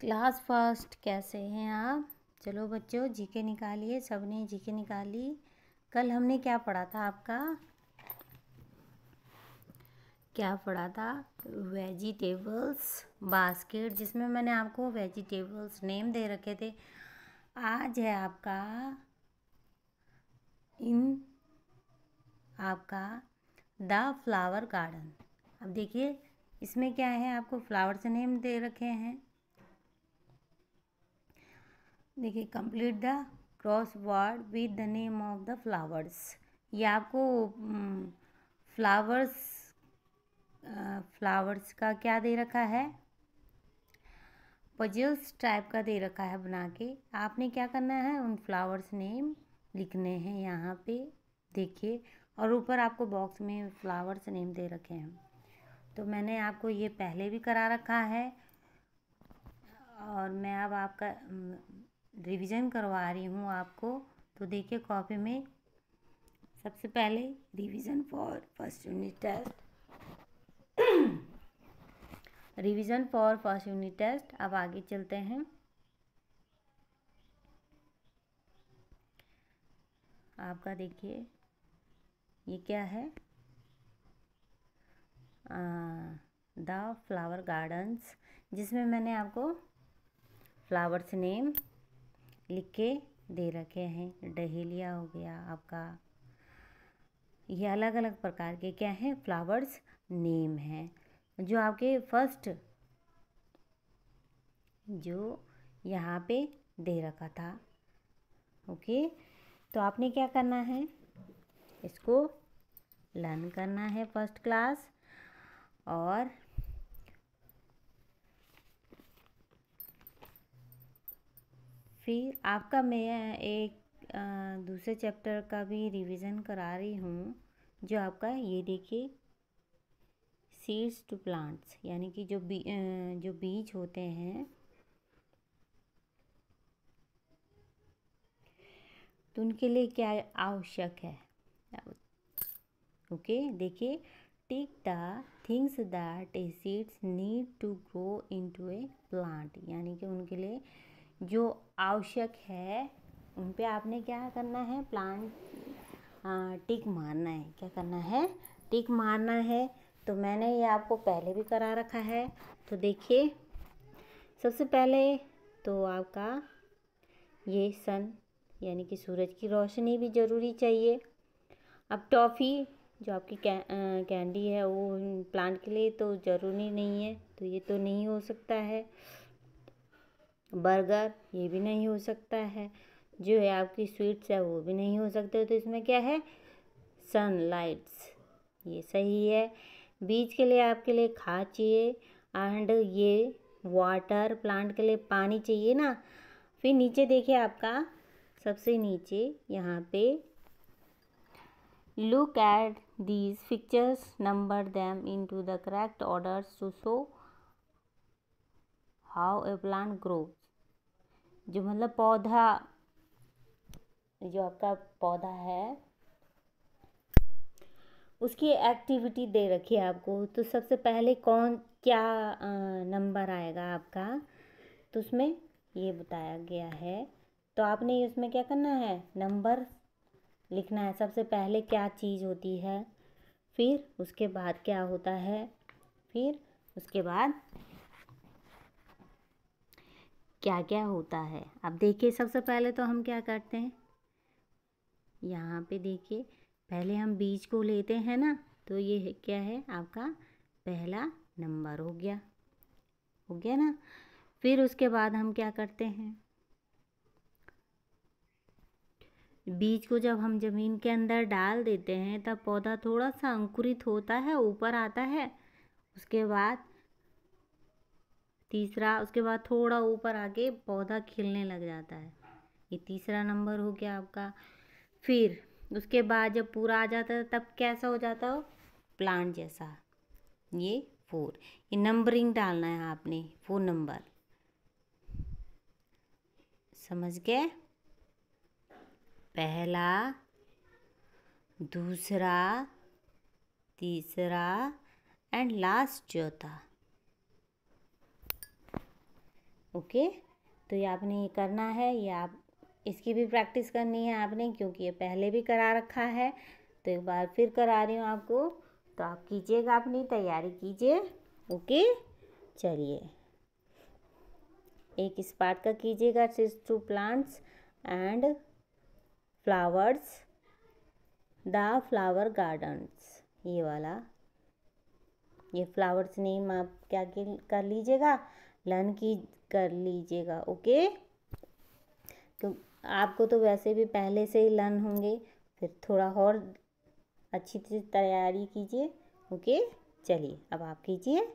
class first कैसे हैं आप चलो बच्चों जीके निकालिए सब जी जीके निकाली कल हमने क्या पढ़ा था आपका क्या पढ़ा था वेजिटेबल्स बास्केट जिसमें मैंने आपको वेजिटेबल्स नेम दे रखे थे आज है आपका इन आपका द फ्लावर गार्डन अब देखिए इसमें क्या है आपको फ्लावर से नेम दे रखे हैं देखिए complete the crossword with the name of the flowers ये आपको फ्लावर्स हम्म, फ्लावर्स का क्या दे रखा है पजल्स टाइप का दे रखा है बना के आपने क्या करना है उन फ्लावर्स नेम लिखने हैं यहाँ पे देखिए और ऊपर आपको बॉक्स में फ्लावर्स नेम दे रखे हैं तो मैंने आपको ये पहले भी करा रखा है और मैं अब आपका हम्म, रिवीजन करवा रही हूँ आपको तो देखिए कॉपी में सबसे पहले revision for first unit test revision for first unit test अब आगे चलते हैं आपका देखिए ये क्या है द फ्लावर गार्डन्स जिसमें मैंने आपको फ्लावर्स नेम लिख के दे रखे हैं डहेलिया हो गया आपका ये अलग अलग प्रकार के क्या है फ्लावर्स नेम हैं जो आपके फर्स्ट जो यहाँ पे दे रखा था ओके तो आपने क्या करना है इसको लर्न करना है फर्स्ट क्लास और फिर आपका मैं एक दूसरे चैप्टर का भी रिवीजन करा रही हूँ जो आपका ये देखिए सीड्स टू प्लांट्स यानी कि जो बी जो बीज होते हैं तो उनके लिए क्या आवश्यक है ओके देखिए tick the things that a seeds need to grow into a plant यानी कि उनके लिए जो आवश्यक है उन पर आपने क्या करना है प्लांट टिक मारना है क्या करना है टिक मारना है तो मैंने ये आपको पहले भी करा रखा है तो देखिए सबसे पहले तो आपका ये सन यानी कि सूरज की रोशनी भी ज़रूरी चाहिए अब टॉफ़ी जो आपकी कै, कैंडी है वो प्लांट के लिए तो ज़रूरी नहीं है तो ये तो नहीं हो सकता है बर्गर ये भी नहीं हो सकता है जो है आपकी स्वीट्स है वो भी नहीं हो सकते तो इसमें क्या है सनलाइट्स ये सही है बीज के लिए आपके लिए खाद चाहिए एंड ये वाटर प्लांट के लिए पानी चाहिए ना फिर नीचे देखिए आपका सबसे नीचे यहाँ पे look at these pictures number number into the correct order to show how a plant growth जो मतलब पौधा जो आपका पौधा है उसकी एक्टिविटी दे रखी है आपको तो सबसे पहले कौन क्या नंबर आएगा आपका तो उसमें ये बताया गया है तो आपने उसमें क्या करना है नंबर लिखना है सबसे पहले क्या चीज़ होती है फिर उसके बाद क्या होता है फिर उसके बाद क्या क्या होता है अब देखिए सबसे पहले तो हम क्या करते हैं यहाँ पे देखिए पहले हम बीज को लेते हैं ना तो ये क्या है आपका पहला नंबर हो गया हो गया ना फिर उसके बाद हम क्या करते हैं बीज को जब हम ज़मीन के अंदर डाल देते हैं तब पौधा थोड़ा सा अंकुरित होता है ऊपर आता है उसके बाद तीसरा उसके बाद थोड़ा ऊपर आके पौधा खिलने लग जाता है ये तीसरा नंबर हो गया आपका फिर उसके बाद जब पूरा आ जाता है तब कैसा हो जाता हो प्लांट जैसा ये फोर ये नंबरिंग डालना है आपने फोर नंबर समझ गए पहला दूसरा तीसरा एंड लास्ट चौथा ओके तो ये आपने ये करना है ये आप इसकी भी प्रैक्टिस करनी है आपने क्योंकि ये पहले भी करा रखा है तो एक बार फिर करा रही हूँ आपको तो आप कीजिएगा अपनी तैयारी कीजिए ओके चलिए एक इस पार्ट का कीजिएगा सिर्स to plants and flowers the flower gardens ये वाला ये फ्लावर्स नेम आप क्या कर लीजिएगा लर्न की कर लीजिएगा ओके तो आपको तो वैसे भी पहले से ही लर्न होंगे फिर थोड़ा और अच्छी तैयारी कीजिए ओके चलिए अब आप कीजिए